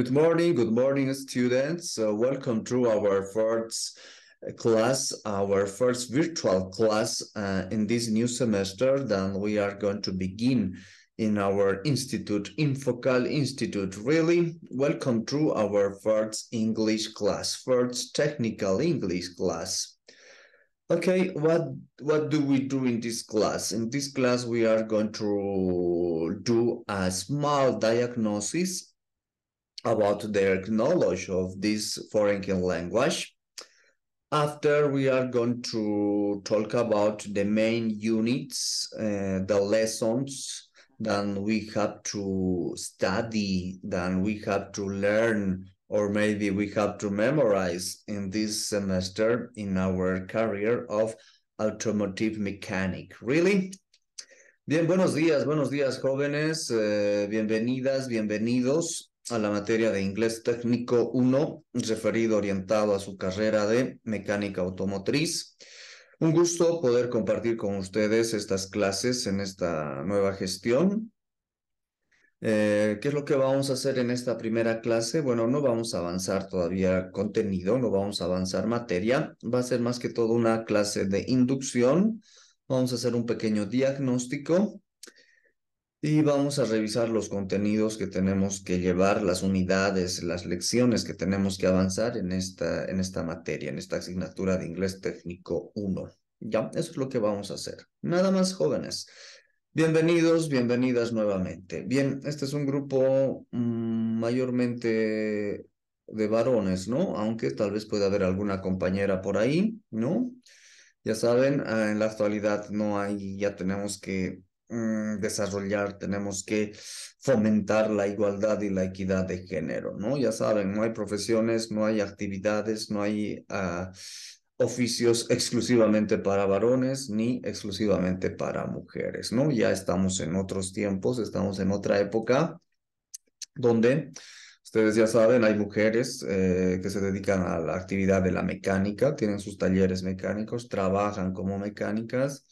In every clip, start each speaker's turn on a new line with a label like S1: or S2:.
S1: Good morning, good morning, students. Uh, welcome to our first uh, class, our first virtual class uh, in this new semester. Then we are going to begin in our institute, Infocal Institute. Really, welcome to our first English class, first technical English class. Okay, what what do we do in this class? In this class, we are going to do a small diagnosis about their knowledge of this foreign language. After we are going to talk about the main units, uh, the lessons that we have to study, that we have to learn, or maybe we have to memorize in this semester in our career of automotive mechanic. Really? Bien, buenos días, buenos días jóvenes, eh, bienvenidas, bienvenidos a la materia de inglés técnico 1, referido orientado a su carrera de mecánica automotriz. Un gusto poder compartir con ustedes estas clases en esta nueva gestión. Eh, ¿Qué es lo que vamos a hacer en esta primera clase? Bueno, no vamos a avanzar todavía contenido, no vamos a avanzar materia. Va a ser más que todo una clase de inducción. Vamos a hacer un pequeño diagnóstico y vamos a revisar los contenidos que tenemos que llevar, las unidades, las lecciones que tenemos que avanzar en esta, en esta materia, en esta asignatura de inglés técnico 1. Ya, eso es lo que vamos a hacer. Nada más jóvenes. Bienvenidos, bienvenidas nuevamente. Bien, este es un grupo mm, mayormente de varones, ¿no? Aunque tal vez pueda haber alguna compañera por ahí, ¿no? Ya saben, ah, en la actualidad no hay, ya tenemos que Mm, desarrollar, tenemos que fomentar la igualdad y la equidad de género, ¿no? Ya saben, no hay profesiones, no hay actividades, no hay ah, oficios exclusivamente para varones ni exclusivamente para mujeres, ¿no? Ya estamos en otros tiempos, estamos en otra época donde Ustedes ya saben, hay mujeres eh, que se dedican a la actividad de la mecánica, tienen sus talleres mecánicos, trabajan como mecánicas,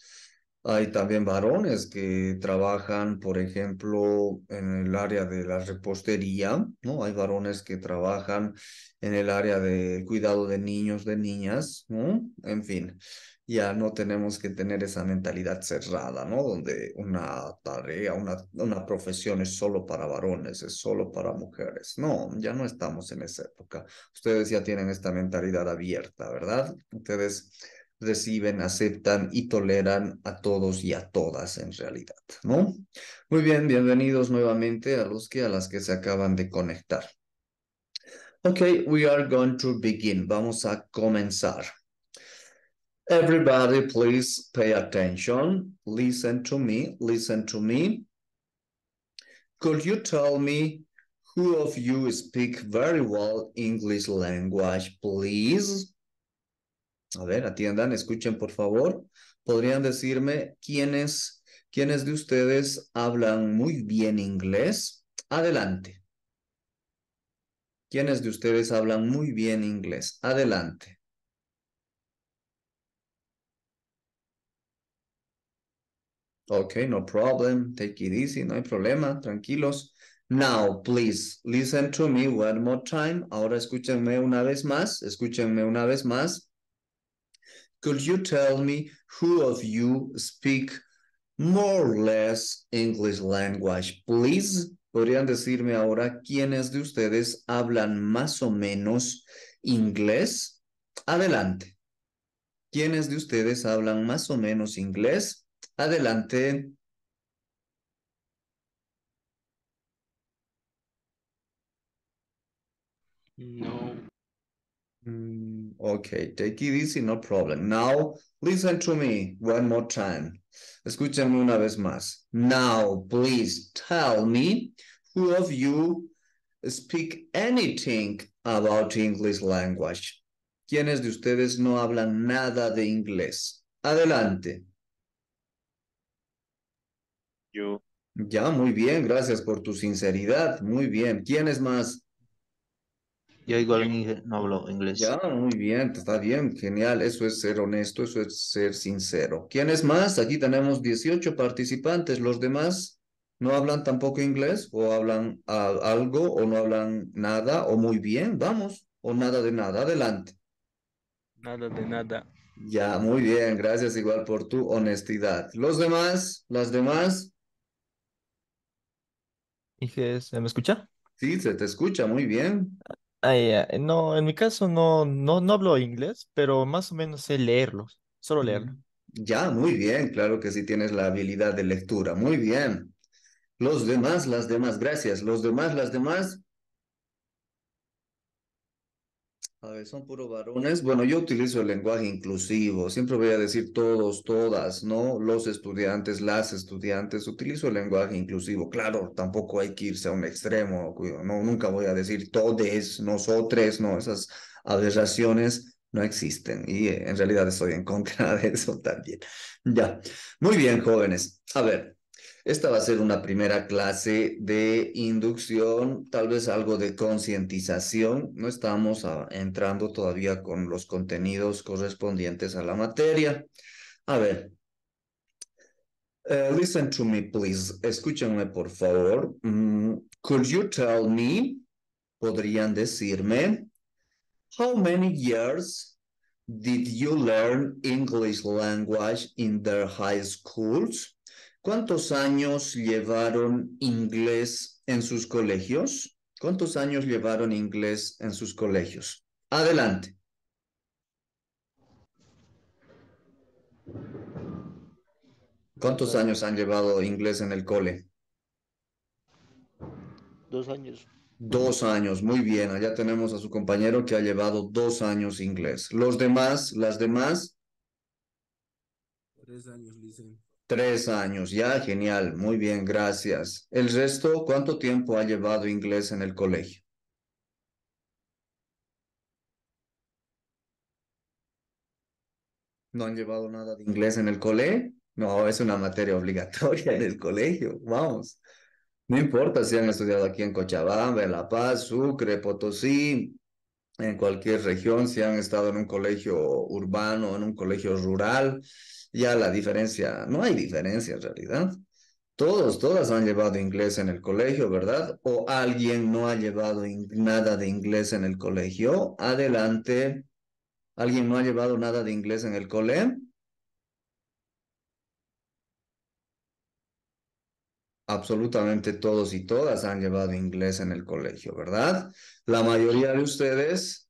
S1: hay también varones que trabajan, por ejemplo, en el área de la repostería, ¿no? Hay varones que trabajan en el área de cuidado de niños, de niñas, ¿no? En fin, ya no tenemos que tener esa mentalidad cerrada, ¿no? Donde una tarea, una, una profesión es solo para varones, es solo para mujeres. No, ya no estamos en esa época. Ustedes ya tienen esta mentalidad abierta, ¿verdad? Ustedes reciben, aceptan y toleran a todos y a todas en realidad, ¿no? Muy bien, bienvenidos nuevamente a los que a las que se acaban de conectar. Okay, we are going to begin. Vamos a comenzar. Everybody, please pay attention. Listen to me. Listen to me. Could you tell me who of you speak very well English language, please? A ver, atiendan, escuchen por favor. ¿Podrían decirme quiénes, de ustedes hablan muy bien inglés? Adelante. ¿Quiénes de ustedes hablan muy bien inglés? Adelante. Ok, no problem. Take it easy, no hay problema, tranquilos. Now, please, listen to me one more time. Ahora escúchenme una vez más, escúchenme una vez más. Could you tell me who of you speak more or less English language, please? ¿Podrían decirme ahora quiénes de ustedes hablan más o menos inglés? Adelante. ¿Quiénes de ustedes hablan más o menos inglés? Adelante. No. Ok, mm, okay, take it easy, no problem. Now, listen to me one more time. Escúchame una vez más. Now, please tell me who of you speak anything about English language. ¿Quiénes de ustedes no hablan nada de inglés? Adelante. Yo. Ya, muy bien, gracias por tu sinceridad. Muy bien. ¿Quiénes más? Yo igual no hablo inglés. Ya, muy bien, está bien, genial. Eso es ser honesto, eso es ser sincero. ¿Quién es más? Aquí tenemos 18 participantes. ¿Los demás no hablan tampoco inglés o hablan algo o no hablan nada o muy bien? Vamos, o nada de nada. Adelante. Nada de nada. Ya, muy bien. Gracias igual por tu honestidad. ¿Los demás? ¿Las demás? Dije, ¿se me escucha? Sí, se te escucha, muy bien. Ahí, eh, No, en mi caso no, no, no hablo inglés, pero más o menos sé leerlos, solo leerlos. Mm, ya, muy bien, claro que sí tienes la habilidad de lectura, muy bien. Los demás, las demás, gracias. Los demás, las demás, A ver, son puros varones. Bueno, yo utilizo el lenguaje inclusivo. Siempre voy a decir todos, todas, ¿no? Los estudiantes, las estudiantes. Utilizo el lenguaje inclusivo. Claro, tampoco hay que irse a un extremo. No, nunca voy a decir todes, nosotres, no. Esas aberraciones no existen. Y eh, en realidad estoy en contra de eso también. Ya. Muy bien, jóvenes. A ver, esta va a ser una primera clase de inducción, tal vez algo de concientización. No estamos ah, entrando todavía con los contenidos correspondientes a la materia. A ver. Eh, listen to me, please. Escúchenme, por favor. Mm, could you tell me, podrían decirme, how many years did you learn English language in their high schools? ¿Cuántos años llevaron inglés en sus colegios? ¿Cuántos años llevaron inglés en sus colegios? Adelante. ¿Cuántos años han llevado inglés en el cole? Dos años. Dos años, muy bien. Allá tenemos a su compañero que ha llevado dos años inglés. Los demás, las demás. Tres años, dicen. Tres años, ya, genial, muy bien, gracias. El resto, ¿cuánto tiempo ha llevado inglés en el colegio? ¿No han llevado nada de inglés en el colegio. No, es una materia obligatoria en el colegio, vamos. No importa si han estudiado aquí en Cochabamba, en La Paz, Sucre, Potosí, en cualquier región, si han estado en un colegio urbano, en un colegio rural, ya la diferencia, no hay diferencia en realidad. Todos, todas han llevado inglés en el colegio, ¿verdad? O alguien no ha llevado nada de inglés en el colegio. Adelante. ¿Alguien no ha llevado nada de inglés en el cole? Absolutamente todos y todas han llevado inglés en el colegio, ¿verdad? La mayoría de ustedes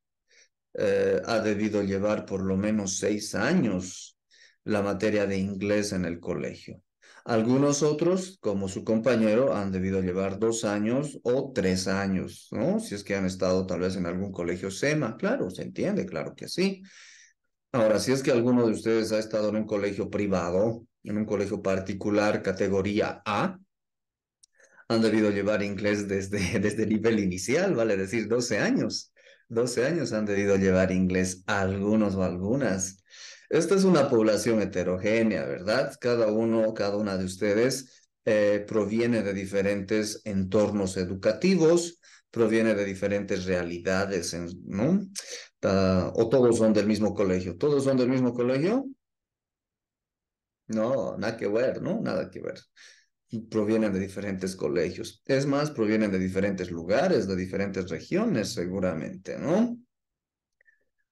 S1: eh, ha debido llevar por lo menos seis años la materia de inglés en el colegio. Algunos otros, como su compañero, han debido llevar dos años o tres años, ¿no? Si es que han estado tal vez en algún colegio SEMA, claro, se entiende, claro que sí. Ahora, si es que alguno de ustedes ha estado en un colegio privado, en un colegio particular, categoría A, han debido llevar inglés desde, desde nivel inicial, vale decir, 12 años. 12 años han debido llevar inglés algunos o algunas. Esta es una población heterogénea, ¿verdad? Cada uno, cada una de ustedes eh, proviene de diferentes entornos educativos, proviene de diferentes realidades, ¿no? Ah, o todos son del mismo colegio. ¿Todos son del mismo colegio? No, nada que ver, ¿no? Nada que ver. Provienen de diferentes colegios. Es más, provienen de diferentes lugares, de diferentes regiones, seguramente, ¿no?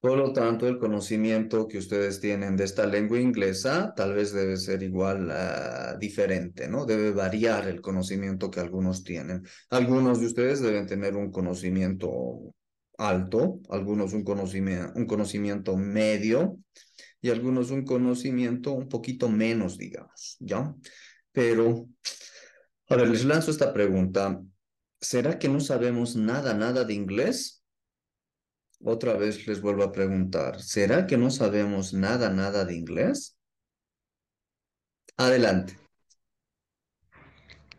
S1: Por lo tanto, el conocimiento que ustedes tienen de esta lengua inglesa tal vez debe ser igual, ah, diferente, ¿no? Debe variar el conocimiento que algunos tienen. Algunos de ustedes deben tener un conocimiento alto, algunos un conocimiento, un conocimiento medio y algunos un conocimiento un poquito menos, digamos, ¿ya? Pero, a ver, les lanzo esta pregunta. ¿Será que no sabemos nada, nada de inglés? Otra vez les vuelvo a preguntar, ¿será que no sabemos nada, nada de inglés? Adelante.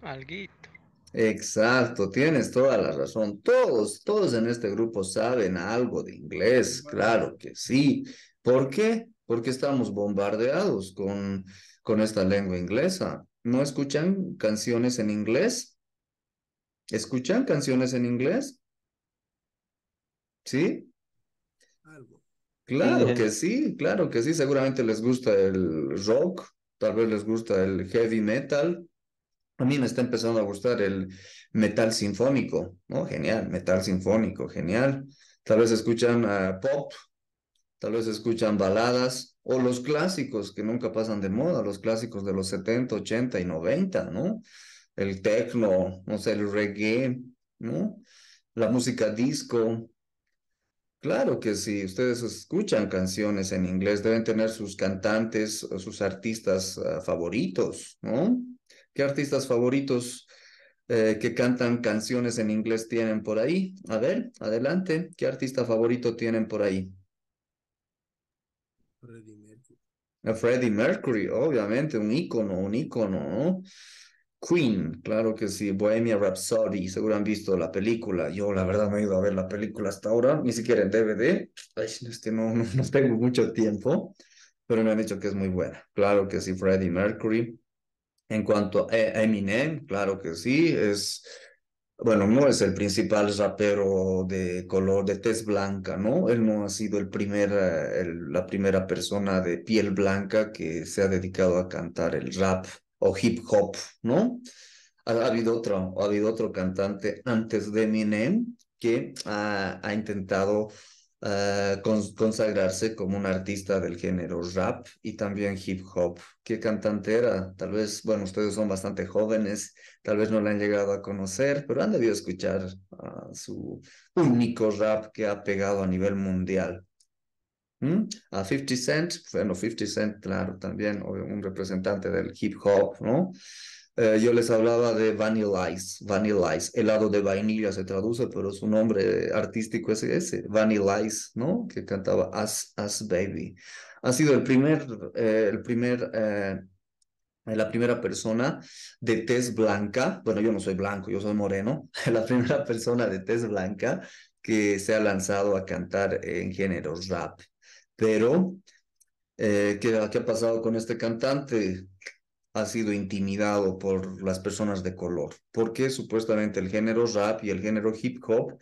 S1: Alguito. Exacto, tienes toda la razón. Todos, todos en este grupo saben algo de inglés, claro que sí. ¿Por qué? Porque estamos bombardeados con, con esta lengua inglesa. ¿No escuchan canciones en inglés? ¿Escuchan canciones en inglés? ¿Sí? Claro que sí, claro que sí. Seguramente les gusta el rock, tal vez les gusta el heavy metal. A mí me está empezando a gustar el metal sinfónico, ¿no? Genial, metal sinfónico, genial. Tal vez escuchan pop, tal vez escuchan baladas o los clásicos que nunca pasan de moda, los clásicos de los 70, 80 y 90, ¿no? El techno, no sé, el reggae, ¿no? La música disco, Claro que si ustedes escuchan canciones en inglés, deben tener sus cantantes, sus artistas ah, favoritos, ¿no? ¿Qué artistas favoritos eh, que cantan canciones en inglés tienen por ahí? A ver, adelante, ¿qué artista favorito tienen por ahí? Freddie Mercury. Freddie Mercury, obviamente, un ícono, un ícono, ¿no? Queen, claro que sí, Bohemia Rhapsody, seguro han visto la película. Yo, la verdad, no he ido a ver la película hasta ahora, ni siquiera en DVD. Ay, es que no, no, tengo mucho tiempo, pero me han dicho que es muy buena. Claro que sí, Freddie Mercury. En cuanto a Eminem, claro que sí, es. Bueno, no es el principal rapero de color de tez blanca, ¿no? Él no ha sido el primer, eh, la primera persona de piel blanca que se ha dedicado a cantar el rap o hip hop, ¿no? Ha, habido otro, ha habido otro cantante antes de Eminem que ha, intentado ah, consagrarse como un artista del género rap y también hip hop. ¿Qué cantante era? Tal vez, bueno, ustedes son bastante jóvenes, tal vez no la han llegado a conocer, pero han debido escuchar ah, su único rap que ha pegado a nivel mundial. Mm, a 50 Cent, bueno, 50 Cent, claro, también un representante del hip hop, ¿no? Eh, yo les hablaba de Vanilla Ice, Vanilla Ice, helado de vainilla se traduce, pero su nombre artístico es ese, Vanilla Ice, ¿no? Que cantaba As, As Baby. Ha sido el primer, eh, el primer eh, la primera persona de tez blanca, bueno, yo no soy blanco, yo soy moreno, la primera persona de tez blanca que se ha lanzado a cantar en género rap. Pero, eh, ¿qué, ha pasado con este cantante? ha sido intimidado por las personas de color, porque supuestamente el género rap y el género hip hop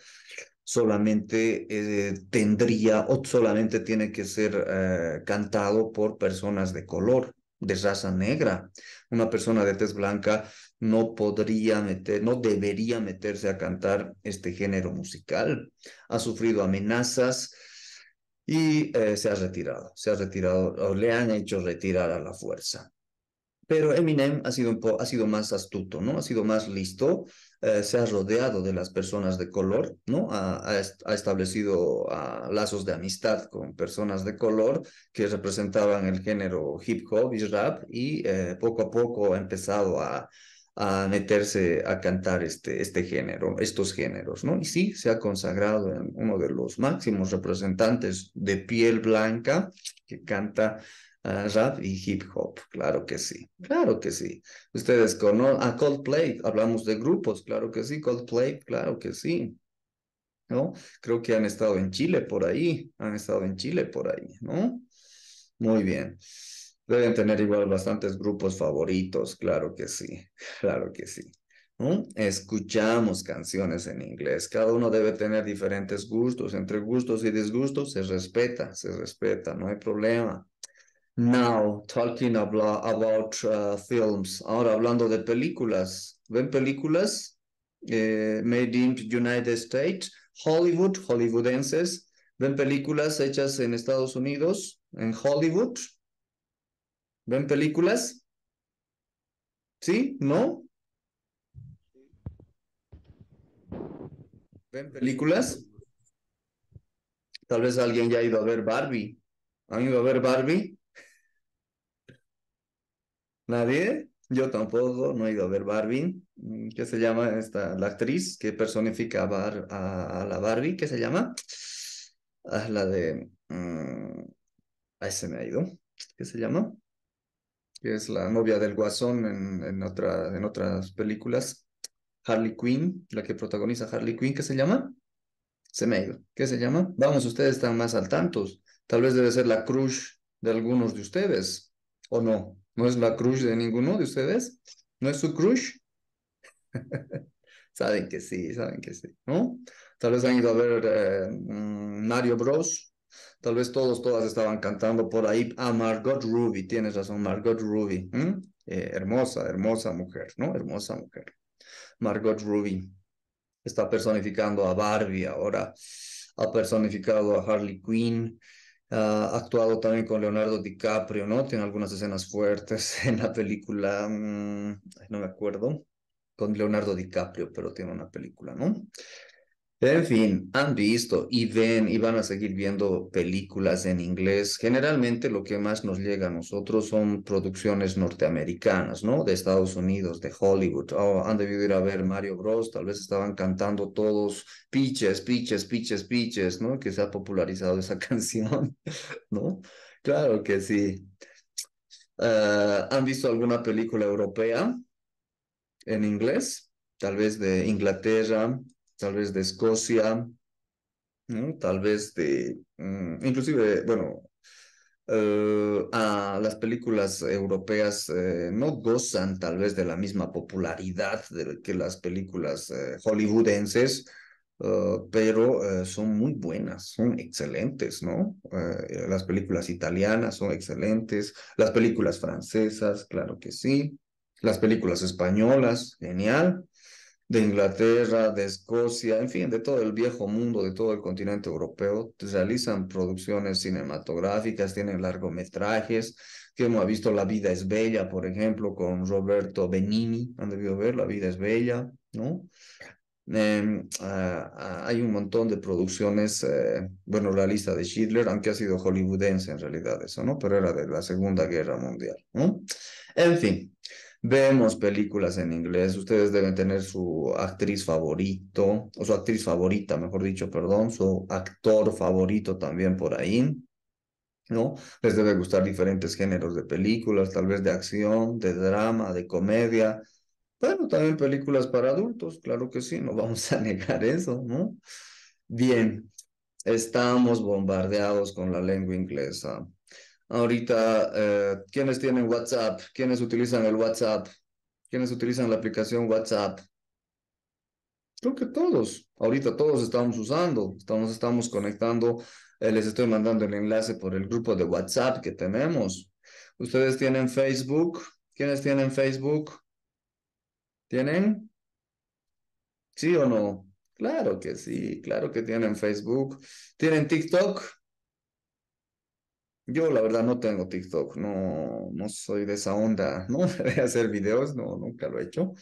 S1: solamente eh, tendría o solamente tiene que ser eh, cantado por personas de color, de raza negra. Una persona de tez blanca no podría meter, no debería meterse a cantar este género musical. Ha sufrido amenazas, y eh, se ha retirado, se ha retirado, o le han hecho retirar a la fuerza. Pero Eminem ha sido, un ha sido más astuto, ¿no? Ha sido más listo, eh, se ha rodeado de las personas de color, ¿no? Ha, ha, establecido ah, lazos de amistad con personas de color que representaban el género hip hop y rap y eh, poco a poco ha empezado a, a meterse a cantar este, este género, estos géneros, ¿no? Y sí, se ha consagrado en uno de los máximos representantes de piel blanca que canta ah, rap y hip hop, claro que sí, claro que sí. Ustedes conocen a ah, Coldplay, hablamos de grupos, claro que sí, Coldplay, claro que sí. ¿No? Creo que han estado en Chile por ahí, han estado en Chile por ahí, ¿no? Muy bien. Deben tener igual bastantes grupos favoritos, claro que sí, claro que sí. Mm, escuchamos canciones en inglés. Cada uno debe tener diferentes gustos. Entre gustos y disgustos se respeta, se respeta, no hay problema. Now, talking about uh, films. Ahora hablando de películas. ¿Ven películas? Eh, made in United States, Hollywood, hollywoodenses. ¿Ven películas hechas en Estados Unidos, en Hollywood? ¿Ven películas? ¿Sí? ¿No? ¿Ven películas? Tal vez alguien ya ha ido a ver Barbie. ¿Han ido a ver Barbie? ¿Nadie? Yo tampoco, no he ido a ver Barbie. Mm, ¿Qué se llama esta, la actriz que personifica a, la Barbie? ¿Qué se llama? Ah, la de... a mm, ahí se me ha ido. ¿Qué se llama? que es la novia del Guasón en, otra, en otras películas, Harley Quinn, la que protagoniza Harley Quinn, ¿qué se llama? Se me ¿Qué se llama? Vamos, ustedes están más al tanto. Tal vez debe ser la crush de algunos de ustedes, ¿o no? ¿No es la crush de ninguno de ustedes? ¿No es su crush? saben que sí, saben que sí, ¿no? Tal vez han ido a ver eh, mm, Mario Bros. Tal vez todos, todas estaban cantando por ahí a Margot Ruby. Tienes razón, Margot Ruby. Eh, hermosa, hermosa mujer, ¿no? Hermosa mujer. Margot Ruby está personificando a Barbie ahora. Ha personificado a Harley Quinn. Ha actuado también con Leonardo DiCaprio, ¿no? Tiene algunas escenas fuertes en la película, mm, no me acuerdo, con Leonardo DiCaprio, pero tiene una película, ¿no? En fin, han visto y ven y van a seguir viendo películas en inglés. Generalmente lo que más nos llega a nosotros son producciones norteamericanas, ¿no? De Estados Unidos, de Hollywood. Oh, han debido ir a ver Mario Bros. Tal vez estaban cantando todos pitches, pitches, pitches, pitches, ¿no? Que se ha popularizado esa canción, ¿no? Claro que sí. Ah, ¿Han visto alguna película europea en inglés? Tal vez de Inglaterra, tal vez de Escocia, tal vez de, mm, inclusive, bueno, eh, a las películas europeas eh, no gozan tal vez de la misma popularidad que las películas eh, hollywoodenses, pero son muy buenas, son excelentes, ¿no? las películas italianas son excelentes, las películas francesas, claro que sí, las películas españolas, genial de Inglaterra, de Escocia, en fin, de todo el viejo mundo, de todo el continente europeo, realizan producciones cinematográficas, tienen largometrajes, que hemos visto La vida es bella, por ejemplo, con Roberto Benini, han debido ver La vida es bella, ¿no? Em, ah, ah, hay un montón de producciones, eh, bueno, la lista de Schindler, aunque ha sido hollywoodense en realidad eso, ¿no? Pero era de la Segunda Guerra Mundial, ¿no? En fin, Vemos películas en inglés, ustedes deben tener su actriz favorito, o su actriz favorita, mejor dicho, perdón, su actor favorito también por ahí, ¿no? Les debe gustar diferentes géneros de películas, tal vez de acción, de drama, de comedia. Bueno, también películas para adultos, claro que sí, no vamos a negar eso, ¿no? Bien, estamos bombardeados con la lengua inglesa ahorita eh, ¿quiénes tienen WhatsApp, ¿Quiénes utilizan el WhatsApp, ¿Quiénes utilizan la aplicación WhatsApp. Creo que todos, ahorita todos estamos usando, estamos, estamos conectando, eh, les estoy mandando el enlace por el grupo de WhatsApp que tenemos. Ustedes tienen Facebook, ¿quiénes tienen Facebook? ¿Tienen? ¿Sí o no? Claro que sí, claro que tienen Facebook. ¿Tienen TikTok? Yo la verdad no tengo TikTok, no, no soy de esa onda, no de hacer videos, no, nunca lo he hecho.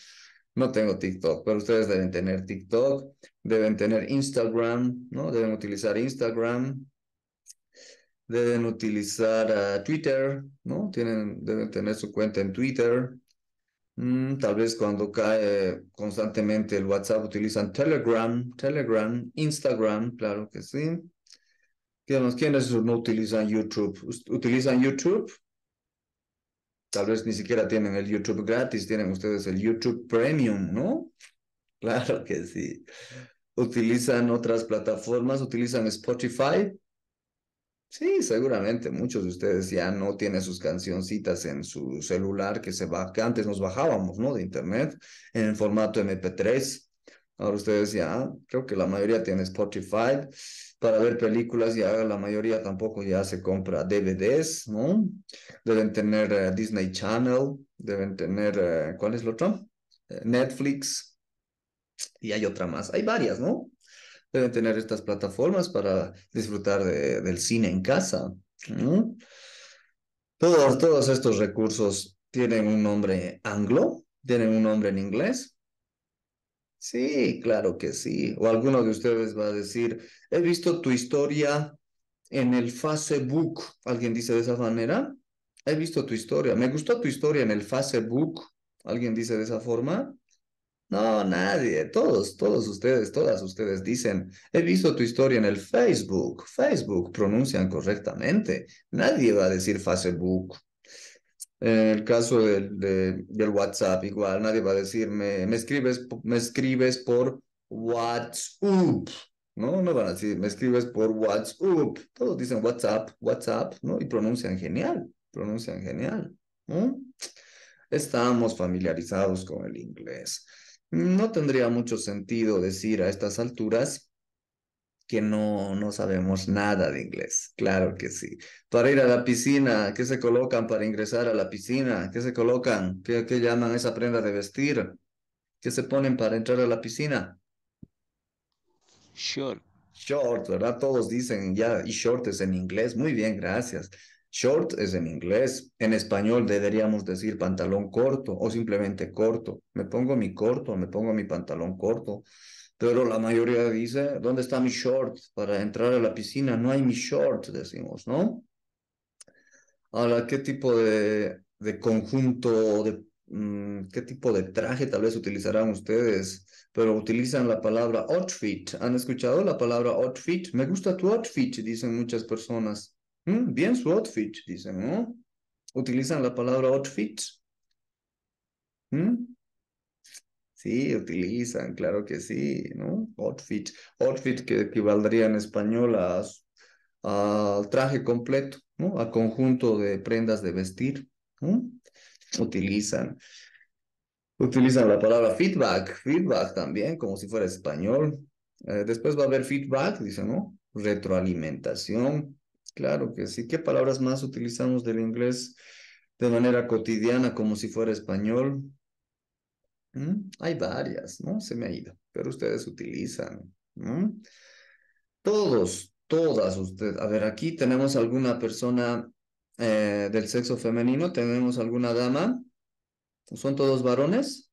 S1: No tengo TikTok, pero ustedes deben tener TikTok, deben tener Instagram, ¿no? Deben utilizar Instagram, deben utilizar ah, Twitter, ¿no? Tienen, deben tener su cuenta en Twitter. Mm, tal vez cuando cae constantemente el WhatsApp utilizan Telegram, Telegram, Instagram, claro que sí. Digamos, ¿quiénes no utilizan YouTube? ¿Utilizan YouTube? Tal vez ni siquiera tienen el YouTube gratis, tienen ustedes el YouTube Premium, ¿no? Claro que sí. ¿Utilizan otras plataformas? ¿Utilizan Spotify? Sí, seguramente muchos de ustedes ya no tienen sus cancioncitas en su celular que se va, antes nos bajábamos, ¿no? De internet en el formato MP3. Ahora ustedes ya, creo que la mayoría tiene Spotify para ver películas, ya la mayoría tampoco ya se compra DVDs, ¿no? Deben tener eh, Disney Channel, deben tener, eh, ¿cuál es lo otro? Eh, Netflix, y hay otra más, hay varias, ¿no? Deben tener estas plataformas para disfrutar del cine en casa, ¿no? Todos, todos estos recursos tienen un nombre anglo, tienen un nombre en inglés, Sí, claro que sí. O alguno de ustedes va a decir, he visto tu historia en el Facebook. ¿Alguien dice de esa manera? He visto tu historia. Me gustó tu historia en el Facebook. ¿Alguien dice de esa forma? No, nadie. Todos, todos ustedes, todas ustedes dicen, he visto tu historia en el Facebook. Facebook pronuncian correctamente. Nadie va a decir Facebook. En el caso del, WhatsApp, igual nadie va a decirme, me escribes, me escribes por WhatsApp. No, no van a decir, me escribes por WhatsApp. Todos dicen WhatsApp, WhatsApp, ¿no? Y pronuncian genial, pronuncian genial. ¿no? Estamos familiarizados con el inglés. No tendría mucho sentido decir a estas alturas que no, no sabemos nada de inglés. Claro que sí. Para ir a la piscina, ¿qué se colocan para ingresar a la piscina? ¿Qué se colocan? ¿Qué, qué llaman esa prenda de vestir? ¿Qué se ponen para entrar a la piscina? Short. Short, ¿verdad? Todos dicen ya, y short es en inglés. Muy bien, gracias. Short es en inglés. En español deberíamos decir pantalón corto o simplemente corto. Me pongo mi corto, me pongo mi pantalón corto. Pero la mayoría dice, ¿dónde está mi short para entrar a la piscina? No hay mi short, decimos, ¿no? Ahora, ¿qué tipo de, conjunto, de, mm, qué tipo de traje tal vez utilizarán ustedes? Pero utilizan la palabra outfit. ¿Han escuchado la palabra outfit? Me gusta tu outfit, dicen muchas personas. Mm, bien su outfit, dicen, ¿no? Utilizan la palabra outfit. Mm. Sí, utilizan, claro que sí, ¿no? Outfit, outfit que equivaldría en español al traje completo, ¿no? A conjunto de prendas de vestir, ¿no? Utilizan. Utilizan la palabra feedback, feedback también, como si fuera español. Eh, después va a haber feedback, dice, ¿no? Retroalimentación, claro que sí. ¿Qué palabras más utilizamos del inglés de manera cotidiana como si fuera español? Mm, hay varias, ¿no? Se me ha ido, pero ustedes utilizan. Todos, todas ustedes. A ver, aquí tenemos alguna persona eh, del sexo femenino, tenemos alguna dama. ¿Son todos varones?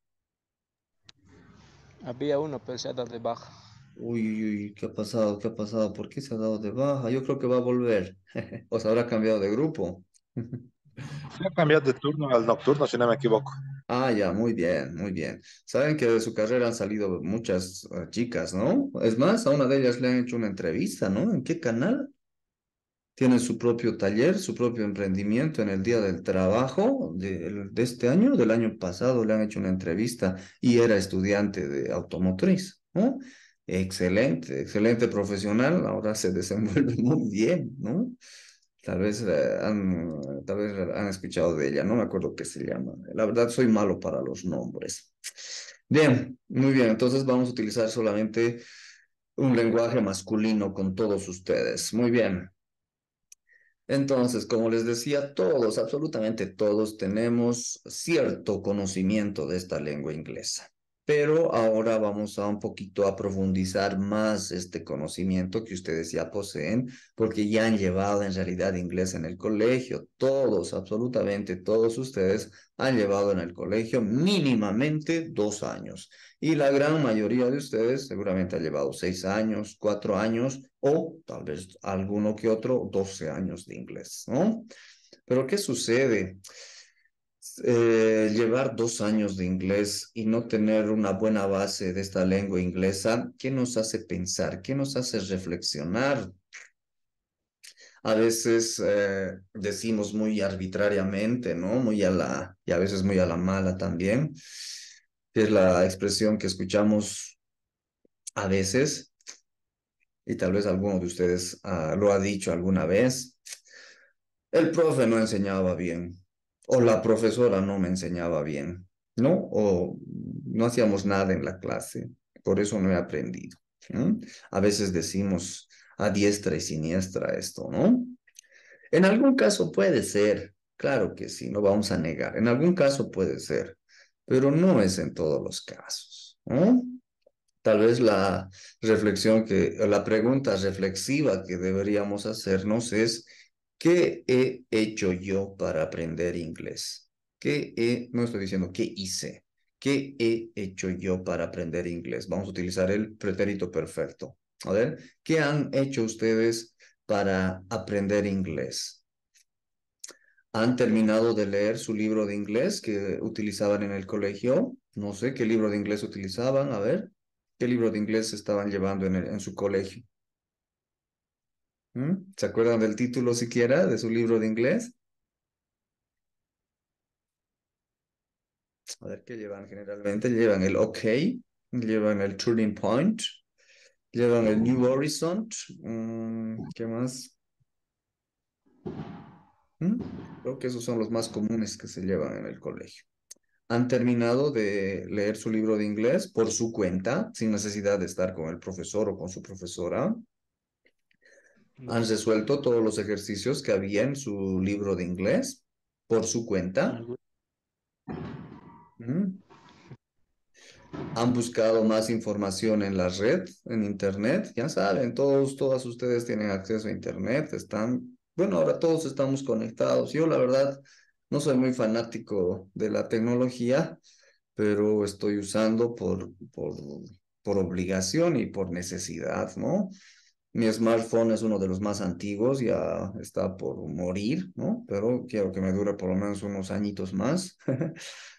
S1: Había uno, pero se ha dado de baja. Uy, uy, uy, ¿qué ha pasado? ¿Qué ha pasado? ¿Por qué se ha dado de baja? Yo creo que va a volver. o se habrá cambiado de grupo. se ha cambiado de turno al nocturno, si no me equivoco. Ah, ya, muy bien, muy bien. Saben que de su carrera han salido muchas eh, chicas, ¿no? Es más, a una de ellas le han hecho una entrevista, ¿no? ¿En qué canal? Tiene su propio taller, su propio emprendimiento en el Día del Trabajo de, de este año, del año pasado le han hecho una entrevista y era estudiante de automotriz, ¿no? Excelente, excelente profesional, ahora se desenvuelve muy bien, ¿no? Tal vez, eh, han, tal vez han escuchado de ella, no me acuerdo qué se llama. La verdad, soy malo para los nombres. Bien, muy bien, entonces vamos a utilizar solamente un lenguaje masculino con todos ustedes. Muy bien. Entonces, como les decía, todos, absolutamente todos, tenemos cierto conocimiento de esta lengua inglesa pero ahora vamos a un poquito a profundizar más este conocimiento que ustedes ya poseen, porque ya han llevado en realidad inglés en el colegio, todos, absolutamente todos ustedes han llevado en el colegio mínimamente dos años, y la gran mayoría de ustedes seguramente ha llevado seis años, cuatro años, o tal vez alguno que otro, doce años de inglés, ¿no? Pero ¿qué sucede? Eh, llevar dos años de inglés y no tener una buena base de esta lengua inglesa, ¿qué nos hace pensar? ¿Qué nos hace reflexionar? A veces eh, decimos muy arbitrariamente, ¿no? Muy a la, y a veces muy a la mala también, que es la expresión que escuchamos a veces, y tal vez alguno de ustedes ah, lo ha dicho alguna vez. El profe no enseñaba bien, o la profesora no me enseñaba bien, ¿no? O no hacíamos nada en la clase, por eso no he aprendido. A veces decimos a diestra y siniestra esto, ¿no? En algún caso puede ser, claro que sí, no vamos a negar, en algún caso puede ser, pero no es en todos los casos, ¿no? Tal vez la reflexión que, la pregunta reflexiva que deberíamos hacernos es, ¿Qué he hecho yo para aprender inglés? ¿Qué he, no estoy diciendo qué hice, qué he hecho yo para aprender inglés? Vamos a utilizar el pretérito perfecto. A ver, ¿qué han hecho ustedes para aprender inglés? ¿Han terminado de leer su libro de inglés que utilizaban en el colegio? No sé qué libro de inglés utilizaban, a ver, ¿qué libro de inglés estaban llevando en, en su colegio? ¿Mm? ¿Se acuerdan del título siquiera de su libro de inglés? A ver, ¿qué llevan generalmente? Llevan el OK, llevan el Turning Point, llevan el New Horizon. Mm, ¿Qué más? ¿Mm? Creo que esos son los más comunes que se llevan en el colegio. Han terminado de leer su libro de inglés por su cuenta, sin necesidad de estar con el profesor o con su profesora. Han resuelto todos los ejercicios que había en su libro de inglés por su cuenta. Han buscado más información en la red, en Internet. Ya saben, todos, todas ustedes tienen acceso a Internet. Están, bueno, ahora todos estamos conectados. Yo, la verdad, no soy muy fanático de la tecnología, pero estoy usando por, por, por obligación y por necesidad, ¿no? Mi smartphone es uno de los más antiguos, ya está por morir, ¿no? Pero quiero que me dure por lo menos unos añitos más.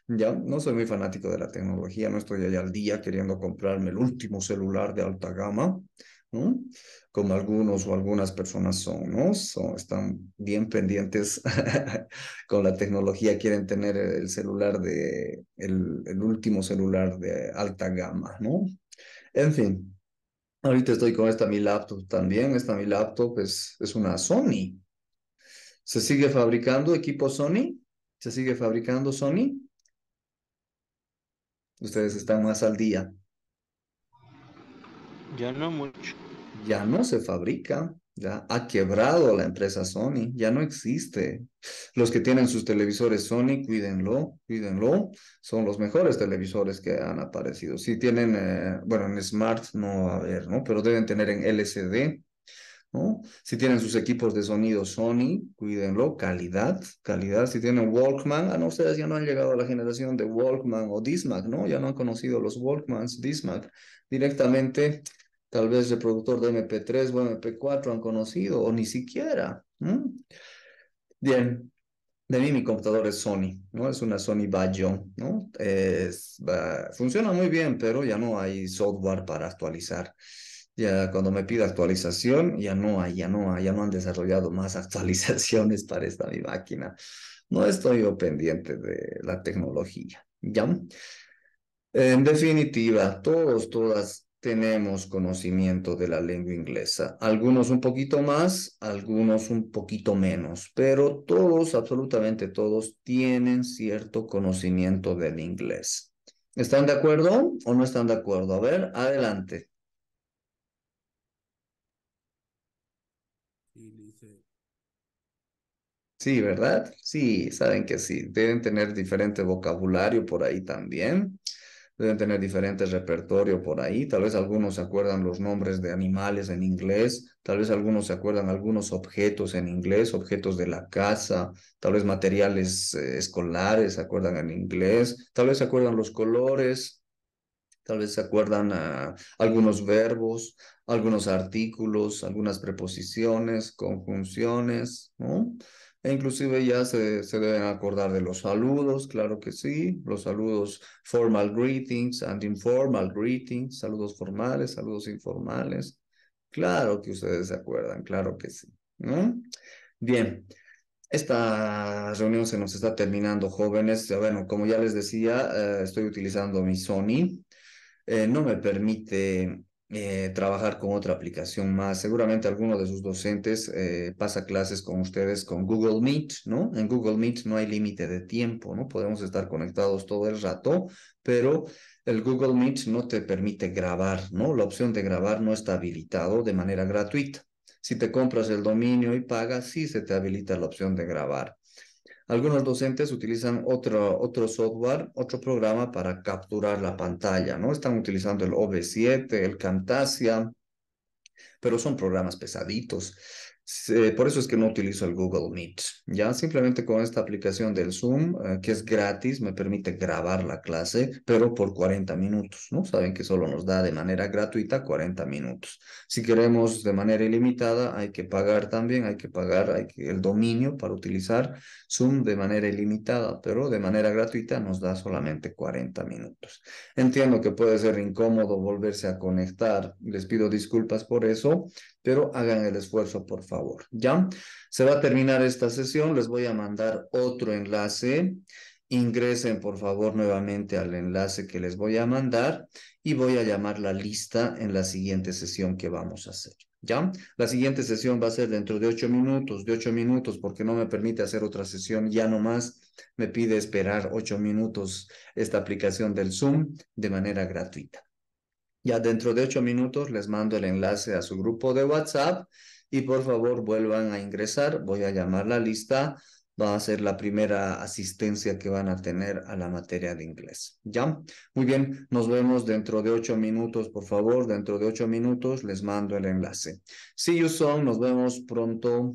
S1: ya, no soy muy fanático de la tecnología, no estoy allá al día queriendo comprarme el último celular de alta gama, ¿no? Como algunos o algunas personas son, ¿no? Son, están bien pendientes con la tecnología, quieren tener el celular de, el último celular de alta gama, ¿no? En fin, Ahorita estoy con esta mi laptop también. Esta mi laptop es, es una Sony. ¿Se sigue fabricando equipo Sony? ¿Se sigue fabricando Sony? Ustedes están más al día. Ya no mucho. Ya no se fabrica ya ha quebrado la empresa Sony, ya no existe. Los que tienen sus televisores Sony, cuídenlo, cuídenlo, son los mejores televisores que han aparecido. Si tienen, eh, bueno, en Smart no va a haber, ¿no? Pero deben tener en LCD, ¿no? Si tienen sus equipos de sonido Sony, cuídenlo, calidad, calidad. Si tienen Walkman, ah, no, ustedes ya no han llegado a la generación de Walkman o Dismac, ¿no? Ya no han conocido los Walkmans, Dismac. Directamente tal vez reproductor de MP3 o MP4 han conocido, o ni siquiera. Bien, de mí mi computador es Sony, ¿no? Es una Sony Bajon, ¿no? Es, funciona muy bien, pero ya no hay software para actualizar. Ya cuando me pide actualización, ya no hay, ya no hay, ya no han desarrollado más actualizaciones para esta mi máquina. No estoy yo pendiente de la tecnología, ¿ya? En definitiva, todos, todas tenemos conocimiento de la lengua inglesa. Algunos un poquito más, algunos un poquito menos, pero todos, absolutamente todos, tienen cierto conocimiento del inglés. ¿Están de acuerdo o no están de acuerdo? A ver, adelante. Sí, ¿verdad? Sí, saben que sí. Deben tener diferente vocabulario por ahí también deben tener diferentes repertorios por ahí. Tal vez algunos se acuerdan los nombres de animales en inglés, tal vez algunos se acuerdan algunos objetos en inglés, objetos de la casa, tal vez materiales eh, escolares se acuerdan en inglés, tal vez se acuerdan los colores, tal vez se acuerdan ah, algunos verbos, algunos artículos, algunas preposiciones, conjunciones, ¿no? E inclusive ya se, deben acordar de los saludos, claro que sí, los saludos formal greetings and informal greetings, saludos formales, saludos informales. Claro que ustedes se acuerdan, claro que sí. ¿no? Bien, esta reunión se nos está terminando, jóvenes. Bueno, como ya les decía, eh, estoy utilizando mi Sony. Eh, no me permite eh, trabajar con otra aplicación más. Seguramente alguno de sus docentes eh, pasa clases con ustedes con Google Meet, ¿no? En Google Meet no hay límite de tiempo, ¿no? Podemos estar conectados todo el rato, pero el Google Meet no te permite grabar, ¿no? La opción de grabar no está habilitado de manera gratuita. Si te compras el dominio y pagas, sí se te habilita la opción de grabar. Algunos docentes utilizan otro, otro software, otro programa para capturar la pantalla, ¿no? Están utilizando el OV7, el Camtasia, pero son programas pesaditos por eso es que no utilizo el Google Meet. Ya simplemente con esta aplicación del Zoom, eh, que es gratis, me permite grabar la clase, pero por 40 minutos, ¿no? Saben que solo nos da de manera gratuita 40 minutos. Si queremos de manera ilimitada, hay que pagar también, hay que pagar el dominio para utilizar Zoom de manera ilimitada, pero de manera gratuita nos da solamente 40 minutos. Entiendo que puede ser incómodo volverse a conectar, les pido disculpas por eso, pero hagan el esfuerzo, por favor. ¿Ya? Se va a terminar esta sesión, les voy a mandar otro enlace. Ingresen, por favor, nuevamente al enlace que les voy a mandar y voy a llamar la lista en la siguiente sesión que vamos a hacer. ¿Ya? La siguiente sesión va a ser dentro de ocho minutos, de ocho minutos, porque no me permite hacer otra sesión ya nomás. Me pide esperar ocho minutos esta aplicación del Zoom de manera gratuita. Ya dentro de ocho minutos les mando el enlace a su grupo de WhatsApp y por favor vuelvan a ingresar. Voy a llamar la lista. Va a ser la primera asistencia que van a tener a la materia de inglés. ¿Ya? Muy bien, nos vemos dentro de ocho minutos, por favor. Dentro de ocho minutos les mando el enlace. See you soon, nos vemos pronto.